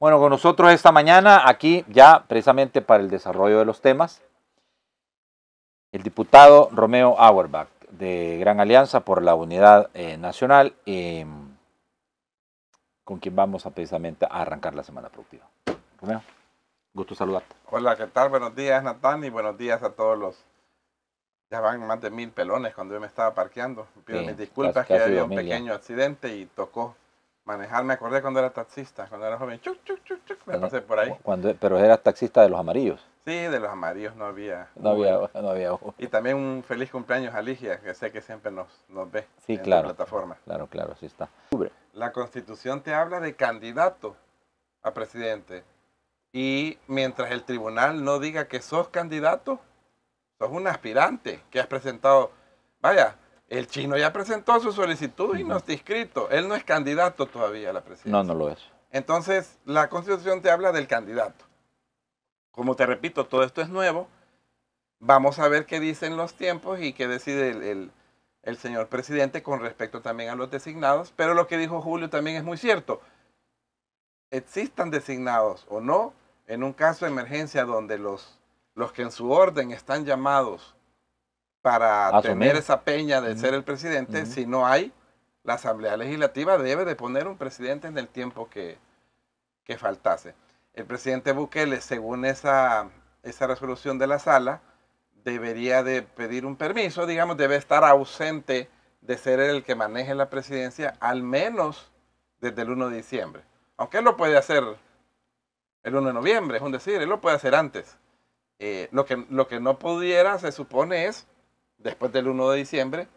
Bueno, con nosotros esta mañana, aquí ya precisamente para el desarrollo de los temas, el diputado Romeo Auerbach, de Gran Alianza por la Unidad eh, Nacional, eh, con quien vamos precisamente a arrancar la semana productiva. Romeo, gusto saludarte. Hola, ¿qué tal? Buenos días, Natán, y buenos días a todos los... Ya van más de mil pelones cuando yo me estaba parqueando. Pido mis disculpas que había un pequeño accidente y tocó manejar, me acordé cuando era taxista, cuando era joven, chuc, chuc, chuc, chuc me pasé por ahí. Cuando, pero eras taxista de los amarillos. Sí, de los amarillos no había. No había, Y también un feliz cumpleaños a Ligia, que sé que siempre nos, ve en la plataforma. Claro, claro, sí está. La constitución te habla de candidato a presidente. Y mientras el tribunal no diga que sos candidato, sos un aspirante que has presentado. Vaya, el chino ya presentó su solicitud y no está inscrito. Él no es candidato todavía a la presidencia. No, no lo es. Entonces, la constitución te habla del candidato. Como te repito, todo esto es nuevo. Vamos a ver qué dicen los tiempos y qué decide el, señor presidente con respecto también a los designados. Pero lo que dijo Julio también es muy cierto. Existan designados o no, en un caso de emergencia donde los, los que en su orden están llamados para tener esa peña de ser el presidente, si no hay, la Asamblea Legislativa debe de poner un presidente en el tiempo que, faltase. El presidente Bukele, según esa, esa resolución de la sala, debería de pedir un permiso, digamos, debe estar ausente de ser el que maneje la presidencia, al menos desde el 1 de diciembre. Aunque él lo puede hacer el 1 de noviembre, es un decir, él lo puede hacer antes. Eh, lo, que, lo que no pudiera, se supone, es después del 1 de diciembre,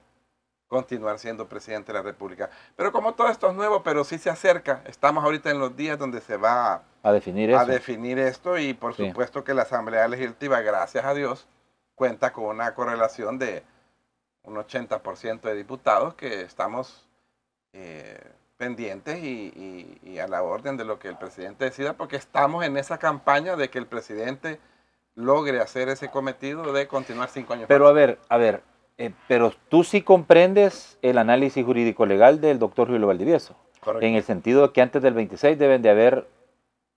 continuar siendo presidente de la República. Pero como todo esto es nuevo, pero sí se acerca, estamos ahorita en los días donde se va a, definir, esto y por supuesto que la Asamblea Legislativa, gracias a Dios, cuenta con una correlación de un 80% de diputados que estamos eh, pendientes y a la orden de lo que el presidente decida, porque estamos en esa campaña de que el presidente logre hacer ese cometido de continuar cinco años. Pero a ver, a ver, eh, pero tú sí comprendes el análisis jurídico-legal del doctor Julio Valdivieso. Correcto. En el sentido de que antes del 26 deben de haber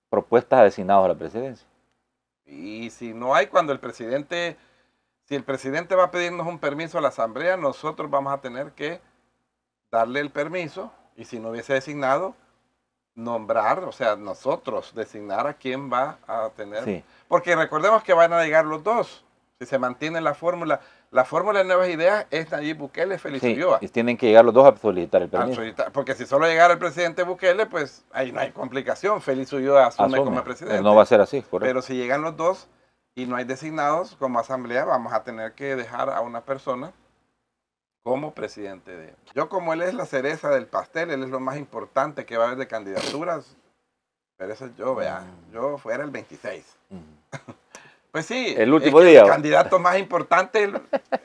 propuestas designadas a la presidencia. Y si no hay, cuando el presidente, si el presidente va a pedirnos un permiso a la asamblea, nosotros vamos a tener que darle el permiso y si no hubiese designado, nombrar, o sea, nosotros, designar a quién va a tener. Porque recordemos que van a llegar los dos. Si se mantiene la fórmula, la fórmula de nuevas ideas es Nayib Bukele, Félix sí, Y tienen que llegar los dos a solicitar el permiso. porque si solo llegara el presidente Bukele, pues ahí no hay complicación. Feliz Ulloa asume, como presidente. No va a ser así, Pero si llegan los dos y no hay designados como asamblea, vamos a tener que dejar a una persona como presidente de... Yo como él es la cereza del pastel, él es lo más importante que va a haber de candidaturas, pero eso yo, vea, mm. yo fuera el 26. Mm. Pues sí. El último día. El candidato más importante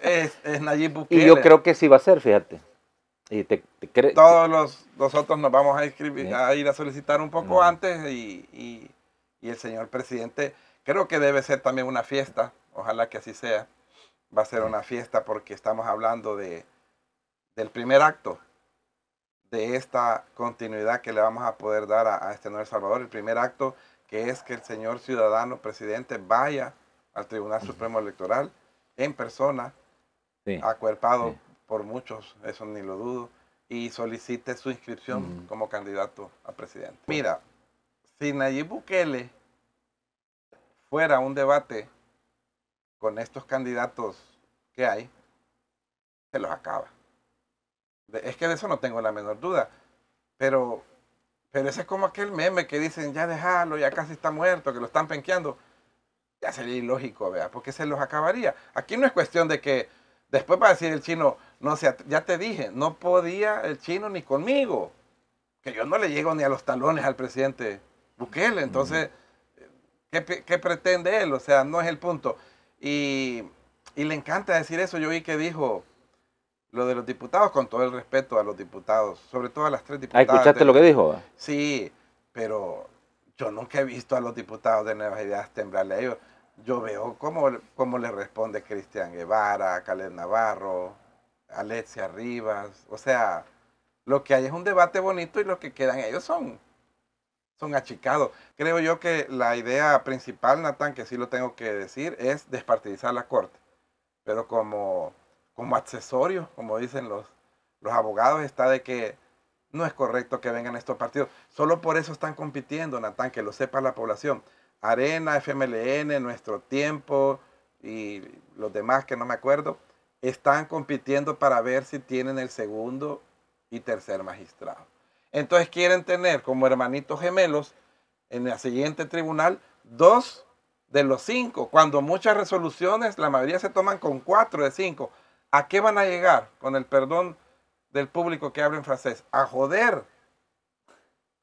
es, es, Nayib Bukele. Y yo creo que sí va a ser, fíjate. Y te, Todos los, nosotros nos vamos a, a ir a solicitar un poco mm. antes y, el señor presidente, creo que debe ser también una fiesta, ojalá que así sea. Va a ser una fiesta porque estamos hablando de del primer acto de esta continuidad que le vamos a poder dar a, este nuevo Salvador. El primer acto que es que el señor ciudadano presidente vaya al Tribunal Supremo Electoral en persona, acuerpado por muchos, eso ni lo dudo, y solicite su inscripción como candidato a presidente. Mira, si Nayib Bukele fuera un debate con estos candidatos que hay, se los acaba. Es que de eso no tengo la menor duda. Pero, pero ese es como aquel meme que dicen, ya déjalo, ya casi está muerto, que lo están penqueando. Ya sería ilógico, vea, porque se los acabaría. Aquí no es cuestión de que después va a decir el chino, no sé, ya te dije, no podía el chino ni conmigo. Que yo no le llego ni a los talones al presidente Bukele. Entonces, ¿qué, pretende él? O sea, no es el punto. Y, y le encanta decir eso. Yo vi que dijo, lo de los diputados, con todo el respeto a los diputados, sobre todo a las tres ah, diputadas. ¿escuchaste lo que dijo? Sí, pero yo nunca he visto a los diputados de Nuevas Ideas temblarle a ellos. Yo veo cómo, cómo le responde Cristian Guevara, Caled Navarro, Alexia Rivas. O sea, lo que hay es un debate bonito y lo que quedan ellos son, son achicados. Creo yo que la idea principal, Natán, que sí lo tengo que decir, es despartidizar la Corte. Pero como como accesorio, como dicen los, los abogados, está de que no es correcto que vengan estos partidos. Solo por eso están compitiendo, Natán, que lo sepa la población. Arena, FMLN, Nuestro Tiempo y los demás que no me acuerdo, están compitiendo para ver si tienen el segundo y tercer magistrado. Entonces quieren tener como hermanitos gemelos en el siguiente tribunal dos de los cinco, cuando muchas resoluciones, la mayoría se toman con cuatro de cinco. ¿A qué van a llegar con el perdón del público que habla en francés? A joder.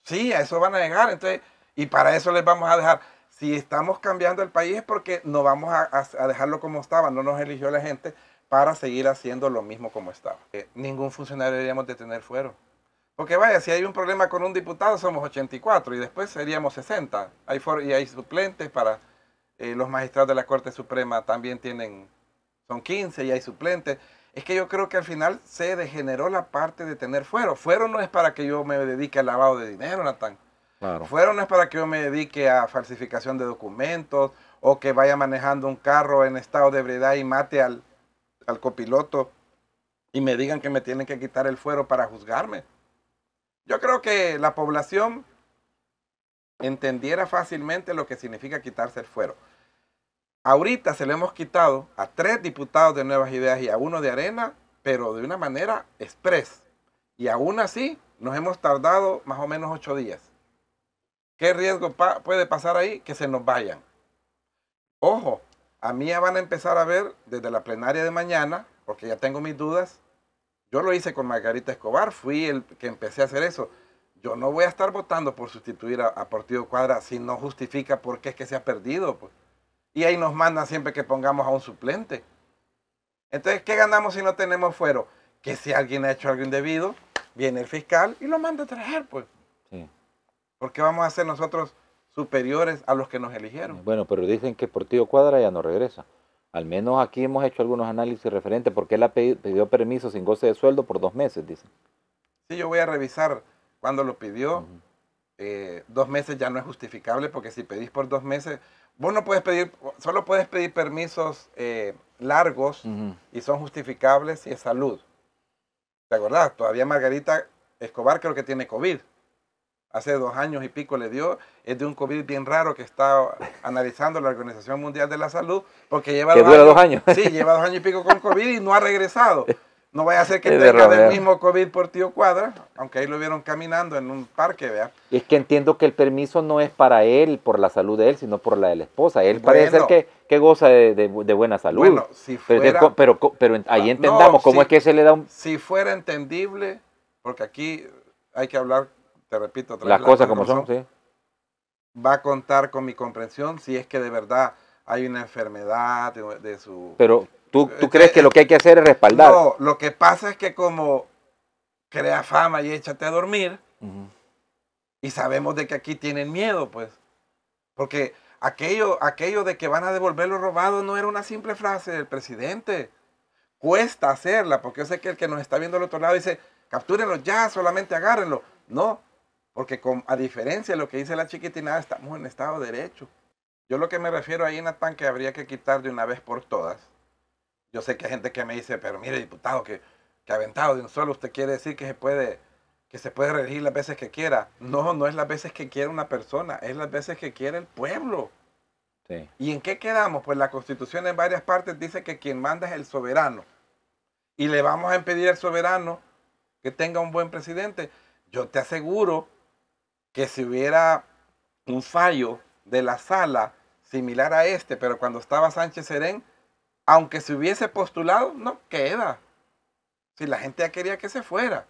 Sí, a eso van a llegar. Entonces, y para eso les vamos a dejar. Si estamos cambiando el país es porque no vamos a, dejarlo como estaba, no nos eligió la gente para seguir haciendo lo mismo como estaba. Eh, ningún funcionario deberíamos de tener fuero. Porque vaya, si hay un problema con un diputado somos 84 y después seríamos 60. Hay y hay suplentes para eh, los magistrados de la Corte Suprema también tienen son 15 y hay suplentes. Es que yo creo que al final se degeneró la parte de tener fuero. Fuero no es para que yo me dedique al lavado de dinero, Natán. Fuero no es para que yo me dedique a falsificación de documentos o que vaya manejando un carro en estado de ebriedad y mate al, al copiloto y me digan que me tienen que quitar el fuero para juzgarme. Yo creo que la población entendiera fácilmente lo que significa quitarse el fuero. Ahorita se le hemos quitado a tres diputados de Nuevas Ideas y a uno de Arena, pero de una manera express. Y aún así nos hemos tardado más o menos ocho días. ¿Qué riesgo puede pasar ahí? Que se nos vayan. Ojo, a mí ya van a empezar a ver desde la plenaria de mañana, porque ya tengo mis dudas. Yo lo hice con Margarita Escobar, fui el que empecé a hacer eso. Yo no voy a estar votando por sustituir a, Partido Cuadra si no justifica por qué es que se ha perdido. Pues y ahí nos mandan siempre que pongamos a un suplente. Entonces, ¿qué ganamos si no tenemos fuero? Que si alguien ha hecho algo indebido, viene el fiscal y lo manda a traer, pues. Sí. Porque vamos a ser nosotros superiores a los que nos eligieron. Eh, bueno, pero dicen que tío Cuadra ya no regresa. Al menos aquí hemos hecho algunos análisis referentes porque él ha pidió permiso sin goce de sueldo por dos meses, dicen. Sí, yo voy a revisar cuando lo pidió. Eh, dos meses ya no es justificable porque si pedís por dos meses, vos no puedes pedir, solo puedes pedir permisos eh, largos y son justificables si es salud. ¿Te acordás? Todavía Margarita Escobar creo que tiene COVID. Hace dos años y pico le dio, es de un COVID bien raro que está analizando la Organización Mundial de la Salud, porque lleva años, dos años. Sí, lleva dos años y pico con COVID y no ha regresado. No vaya a ser que tenga el mismo COVID por tío Cuadra, aunque ahí lo vieron caminando en un parque, vea. es que entiendo que el permiso no es para él, por la salud de él, sino por la de la esposa. Él parece ser que, goza de, buena salud. Bueno, si fuera... Pero, pero, ahí ah, entendamos cómo es que se le da un... Si fuera entendible, porque aquí hay que hablar, te repito... Otra Las cosas como son, sí. Va a contar con mi comprensión si es que de verdad hay una enfermedad de, su... Pero, ¿Tú, eh, crees eh, que lo que hay que hacer es respaldar? No, lo que pasa es que como crea fama y échate a dormir, y sabemos de que aquí tienen miedo, pues. Porque aquello, aquello de que van a devolver lo robado no era una simple frase del presidente. Cuesta hacerla, porque yo sé que el que nos está viendo al otro lado dice, captúrenlo ya, solamente agárrenlo. No, porque a diferencia de lo que dice la chiquitinada, estamos en Estado de Derecho. Yo lo que me refiero ahí, Natán, que habría que quitar de una vez por todas yo sé que hay gente que me dice, pero mire, diputado, que, aventado de un solo, usted quiere decir que se puede que se puede reelegir las veces que quiera. No, no es las veces que quiere una persona, es las veces que quiere el pueblo. ¿Y en qué quedamos? Pues la Constitución en varias partes dice que quien manda es el soberano. Y le vamos a impedir al soberano que tenga un buen presidente. Yo te aseguro que si hubiera un fallo de la sala similar a este, pero cuando estaba Sánchez Serén, aunque se hubiese postulado, no queda. Si la gente ya quería que se fuera.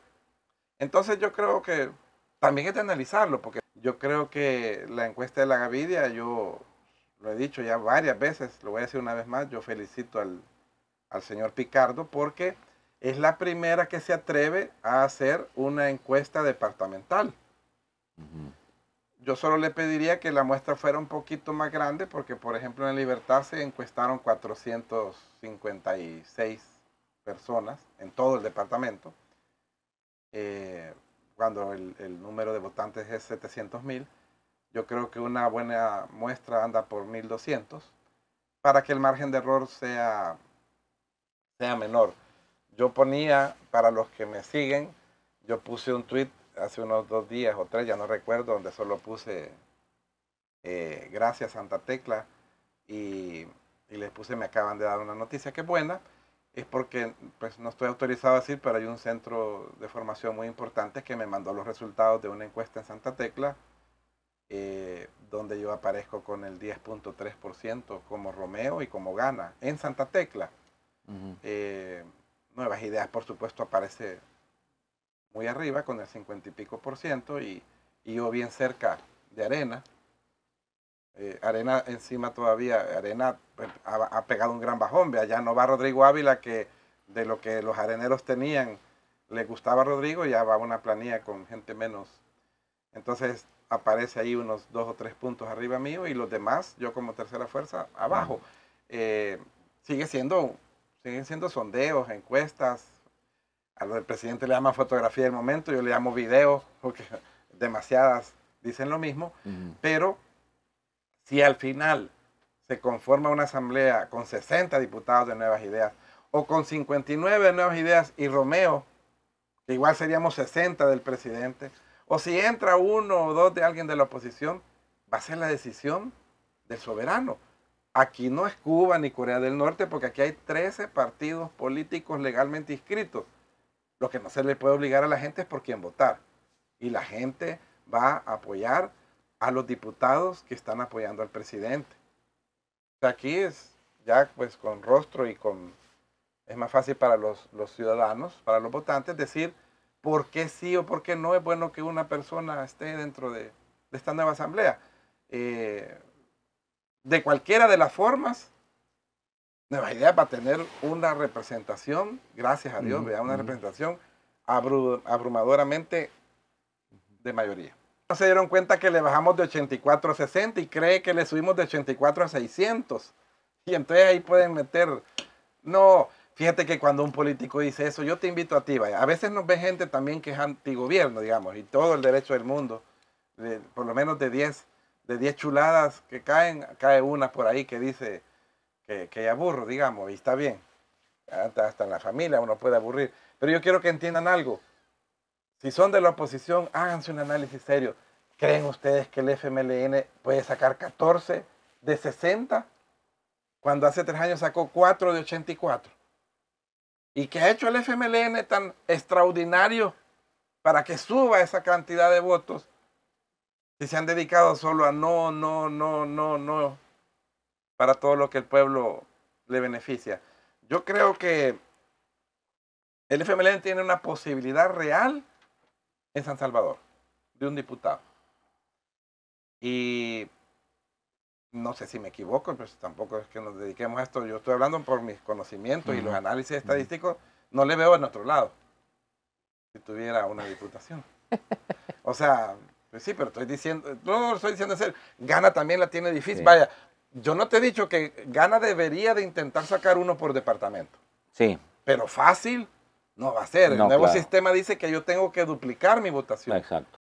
Entonces yo creo que también hay que analizarlo, porque yo creo que la encuesta de la Gavidia, yo lo he dicho ya varias veces, lo voy a decir una vez más, yo felicito al, al señor Picardo porque es la primera que se atreve a hacer una encuesta departamental. Yo solo le pediría que la muestra fuera un poquito más grande porque, por ejemplo, en Libertad se encuestaron 456 personas en todo el departamento, eh, cuando el, número de votantes es 700.000. Yo creo que una buena muestra anda por 1200 para que el margen de error sea, sea menor. Yo ponía, para los que me siguen, yo puse un tweet hace unos dos días o tres, ya no recuerdo, donde solo puse eh, gracias Santa Tecla y, les puse me acaban de dar una noticia que es buena, es porque pues no estoy autorizado a decir, pero hay un centro de formación muy importante que me mandó los resultados de una encuesta en Santa Tecla, eh, donde yo aparezco con el 10.3% como Romeo y como Gana, en Santa Tecla. Eh, nuevas ideas, por supuesto, aparece muy arriba con el 50 y pico por ciento y, yo bien cerca de arena. Eh, arena encima todavía, arena pues, ha, pegado un gran bajón, ya no va Rodrigo Ávila que de lo que los areneros tenían le gustaba a Rodrigo, ya va una planilla con gente menos. Entonces aparece ahí unos dos o tres puntos arriba mío y los demás, yo como tercera fuerza, abajo. Eh, sigue siendo, siguen siendo sondeos, encuestas, al presidente le llama fotografía del momento, yo le llamo video, porque demasiadas dicen lo mismo, pero si al final se conforma una asamblea con 60 diputados de nuevas ideas o con 59 de nuevas ideas y Romeo, que igual seríamos 60 del presidente, o si entra uno o dos de alguien de la oposición, va a ser la decisión del soberano. Aquí no es Cuba ni Corea del Norte, porque aquí hay 13 partidos políticos legalmente inscritos. Lo que no se le puede obligar a la gente es por quién votar. Y la gente va a apoyar a los diputados que están apoyando al presidente. Aquí es ya pues con rostro y con... Es más fácil para los, ciudadanos, para los votantes, decir por qué sí o por qué no es bueno que una persona esté dentro de, esta nueva asamblea. Eh, de cualquiera de las formas, Nueva Idea para a tener una representación, gracias a Dios, una representación abrumadoramente de mayoría. No Se dieron cuenta que le bajamos de 84 a 60 y cree que le subimos de 84 a 600. Y entonces ahí pueden meter, no, Fíjate que cuando un político dice eso, yo te invito a ti, A veces nos ve gente también que es antigobierno, digamos, y todo el derecho del mundo, por lo menos de 10 de diez chuladas que caen, cae una por ahí que dice, que, aburro, digamos, y está bien. Hasta, hasta en la familia uno puede aburrir. Pero yo quiero que entiendan algo. Si son de la oposición, háganse un análisis serio. ¿Creen ustedes que el FMLN puede sacar 14 de 60 cuando hace tres años sacó 4 de 84? ¿Y qué ha hecho el FMLN tan extraordinario para que suba esa cantidad de votos si se han dedicado solo a no, no, no, no, no para todo lo que el pueblo le beneficia. Yo creo que el FMLN tiene una posibilidad real en San Salvador, de un diputado. Y no sé si me equivoco, pero tampoco es que nos dediquemos a esto. Yo estoy hablando por mis conocimientos y los análisis estadísticos. No le veo en otro lado. Si tuviera una diputación. o sea, pues sí, pero estoy diciendo, no, estoy diciendo en Gana también la tiene difícil. Vaya, yo no te he dicho que Gana debería de intentar sacar uno por departamento. Sí. Pero fácil no va a ser. el nuevo sistema dice que yo tengo que duplicar mi votación. Exacto.